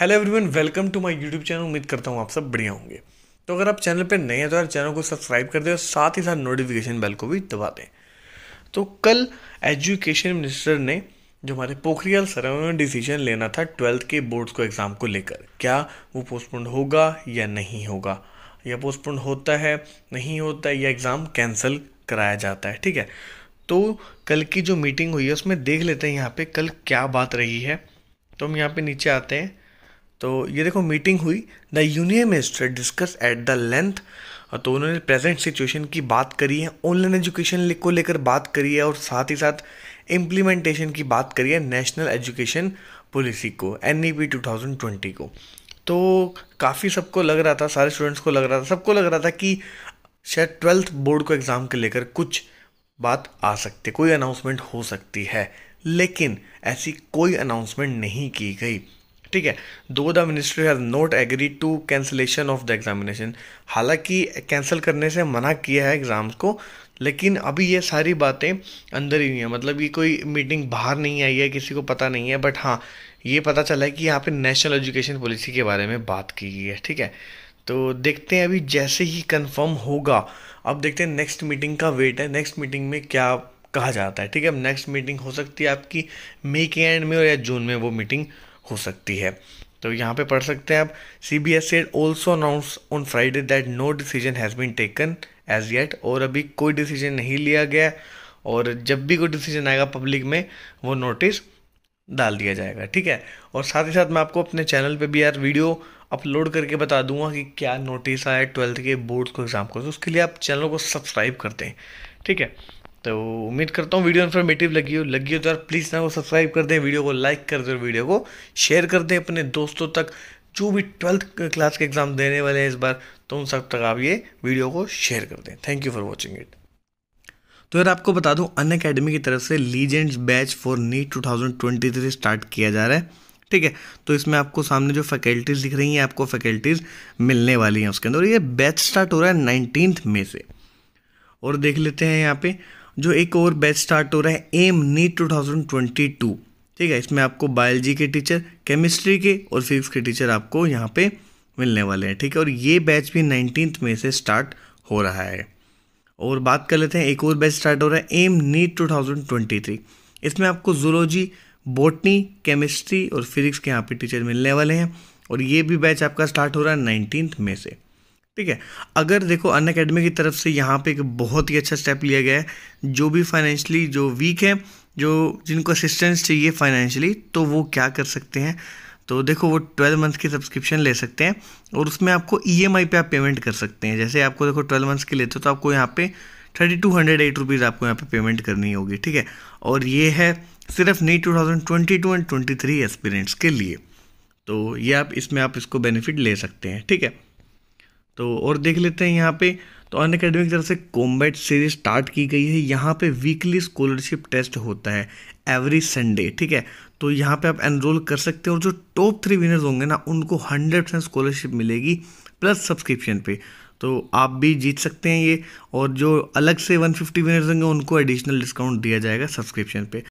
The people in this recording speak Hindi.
hello everyone welcome to my YouTube channel उम्मीद करता हूँ आप सब बढ़िया होंगे तो अगर आप चैनल पर नए हैं तो यार चैनल को सब्सक्राइब कर दें और साथ ही साथ नोटिफिकेशन बेल को भी दबा दें तो कल एजुकेशन मिनिस्टर ने जो हमारे पोखरियाल सर है उन्होंने डिसीजन लेना था ट्वेल्थ के बोर्ड्स को एग्ज़ाम को लेकर क्या वो पोस्टपोन होगा या नहीं होगा या पोस्टपोन होता है नहीं होता है या एग्ज़ाम कैंसिल कराया जाता है ठीक है तो कल की जो मीटिंग हुई है उसमें देख लेते हैं यहाँ पे कल क्या बात रही है तो हम यहाँ पे नीचे आते हैं तो ये देखो मीटिंग हुई the union minister discuss at the length तो उन्होंने प्रेजेंट सिचुएशन की बात करी है ऑनलाइन एजुकेशन को लेकर बात करी है और साथ ही साथ इम्प्लीमेंटेशन की बात करी है नेशनल एजुकेशन पॉलिसी को N E P two thousand twenty को तो काफ़ी सबको लग रहा था सारे स्टूडेंट्स को लग रहा था सबको लग रहा था कि शायद ट्वेल्थ बोर्ड को एग्ज़ाम के लेकर कुछ बात आ सकती कोई अनाउंसमेंट हो सकती है लेकिन ऐसी कोई अनाउंसमेंट नहीं की गई ठीक है though the ministry has not agree to cancellation of the examination हालांकि कैंसिल करने से मना किया है एग्ज़ाम्स को लेकिन अभी ये सारी बातें अंदर ही हुई हैं मतलब ये कोई मीटिंग बाहर नहीं आई है किसी को पता नहीं है बट हाँ ये पता चला है कि यहाँ पे नेशनल एजुकेशन पॉलिसी के बारे में बात की गई है ठीक है तो देखते हैं अभी जैसे ही कंफर्म होगा अब देखते हैं नेक्स्ट मीटिंग का वेट है नेक्स्ट मीटिंग में क्या कहा जाता है ठीक है अब नेक्स्ट मीटिंग हो सकती है आपकी मई के एंड में और या जून में वो मीटिंग हो सकती है तो यहाँ पे पढ़ सकते हैं आप C B S said also announce on Friday that no decision has been taken as yet और अभी कोई डिसीजन नहीं लिया गया और जब भी कोई डिसीजन आएगा पब्लिक में वो नोटिस डाल दिया जाएगा ठीक है और साथ ही साथ मैं आपको अपने चैनल पे भी यार वीडियो अपलोड करके बता दूंगा कि क्या नोटिस आया ट्वेल्थ के बोर्ड को एग्ज़ाम को तो उसके लिए आप चैनल को सब्सक्राइब करते हैं ठीक है तो उम्मीद करता हूँ वीडियो इन्फॉर्मेटिव लगी हो लगी हो तो यार प्लीज़ ना वो सब्सक्राइब कर दें वीडियो को लाइक कर दें वीडियो को शेयर कर दें अपने दोस्तों तक जो भी ट्वेल्थ क्लास के एग्ज़ाम देने वाले हैं इस बार तो उन सब तक आप ये वीडियो को शेयर कर दें thank you for watching it तो यार आपको बता दूँ अन अकेडमी की तरफ से legends batch for NEET to start किया जा रहा है ठीक है तो इसमें आपको सामने जो फैकल्टीज़ दिख रही हैं आपको फैकल्टीज़ मिलने वाली हैं उसके अंदर ये बैच स्टार्ट हो रहा है नाइनटीन्थ मे से और देख लेते हैं यहाँ पे जो एक और बैच स्टार्ट हो रहा है एम नीट टू ठीक है इसमें आपको बायोलॉजी के टीचर केमिस्ट्री के और फिजिक्स के टीचर आपको यहाँ पे मिलने वाले हैं ठीक है और ये बैच भी नाइनटीन में से स्टार्ट हो रहा है और बात कर लेते हैं एक और बैच स्टार्ट हो रहा है एम नीट 2023 इसमें आपको जूलॉजी बॉटनी केमिस्ट्री और फिजिक्स के यहाँ पे टीचर मिलने वाले हैं और ये भी बैच आपका स्टार्ट हो रहा है नाइनटीन मे से ठीक है अगर देखो अन अकेडमी की तरफ से यहाँ पे एक बहुत ही अच्छा स्टेप लिया गया है जो भी फाइनेंशियली जो वीक है जो जिनको असिस्टेंस चाहिए फाइनेंशियली तो वो क्या कर सकते हैं तो देखो वो ट्वेल्व मंथ की सब्सक्रिप्शन ले सकते हैं और उसमें आपको ई एम आई पे आप पेमेंट कर सकते हैं जैसे आपको देखो ट्वेल्व मंथ्स के लेते हो तो आपको यहाँ पे thirty two hundred eight rupees आपको यहाँ पे पेमेंट करनी होगी ठीक है और ये है सिर्फ नई two thousand twenty two and twenty three aspirants के लिए तो ये आप इसमें आप इसको बेनिफिट ले सकते हैं ठीक है तो और देख लेते हैं यहाँ पे तो अन अकेडमी की तरफ से कॉम्बैट सीरीज स्टार्ट की गई है यहाँ पे वीकली स्कॉलरशिप टेस्ट होता है एवरी संडे ठीक है तो यहाँ पे आप एनरोल कर सकते हैं और जो टॉप थ्री विनर्स होंगे ना उनको हंड्रेड परसेंट स्कॉलरशिप मिलेगी प्लस सब्सक्रिप्शन पे तो आप भी जीत सकते हैं ये और जो अलग से 150 विनर्स होंगे उनको एडिशनल डिस्काउंट दिया जाएगा सब्सक्रिप्शन पे